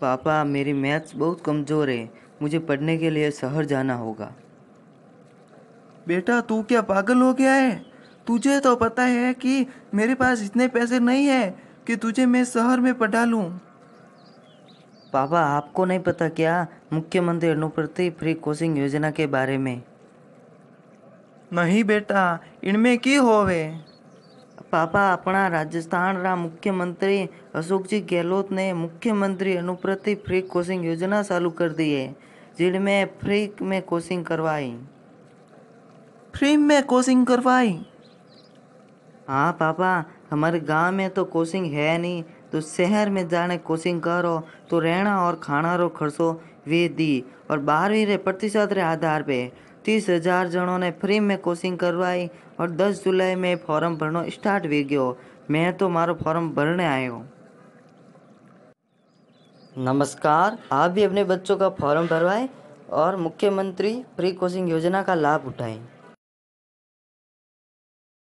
पापा मेरी मैथ्स बहुत कमज़ोर है मुझे पढ़ने के लिए शहर जाना होगा बेटा तू क्या पागल हो गया है तुझे तो पता है कि मेरे पास इतने पैसे नहीं है कि तुझे मैं शहर में पढ़ा लूँ पापा आपको नहीं पता क्या मुख्यमंत्री अनुप्रति फ्री कोचिंग योजना के बारे में नहीं बेटा इनमें की होवे पापा अपना राजस्थान रा मुख्यमंत्री अशोक जी गहलोत ने मुख्यमंत्री अनुप्रति फ्री कोचिंग योजना चालू कर दी है जिनमें फ्री में कोचिंग करवाई फ्री में कोचिंग करवाई हाँ पापा हमारे गांव में तो कोचिंग है नहीं तो शहर में जाने कोशिंग करो तो रहना और खाना रो खर्चो वे दी और बारहवीं रे प्रतिशत रे आधार पे तीस हज़ार जनों ने फ्री में कोचिंग करवाई और दस जुलाई में फॉर्म भरनो स्टार्ट भी गयो मैं तो मारो फॉर्म भरने आयो नमस्कार आप भी अपने बच्चों का फॉर्म भरवाएं और मुख्यमंत्री फ्री कोचिंग योजना का लाभ उठाएं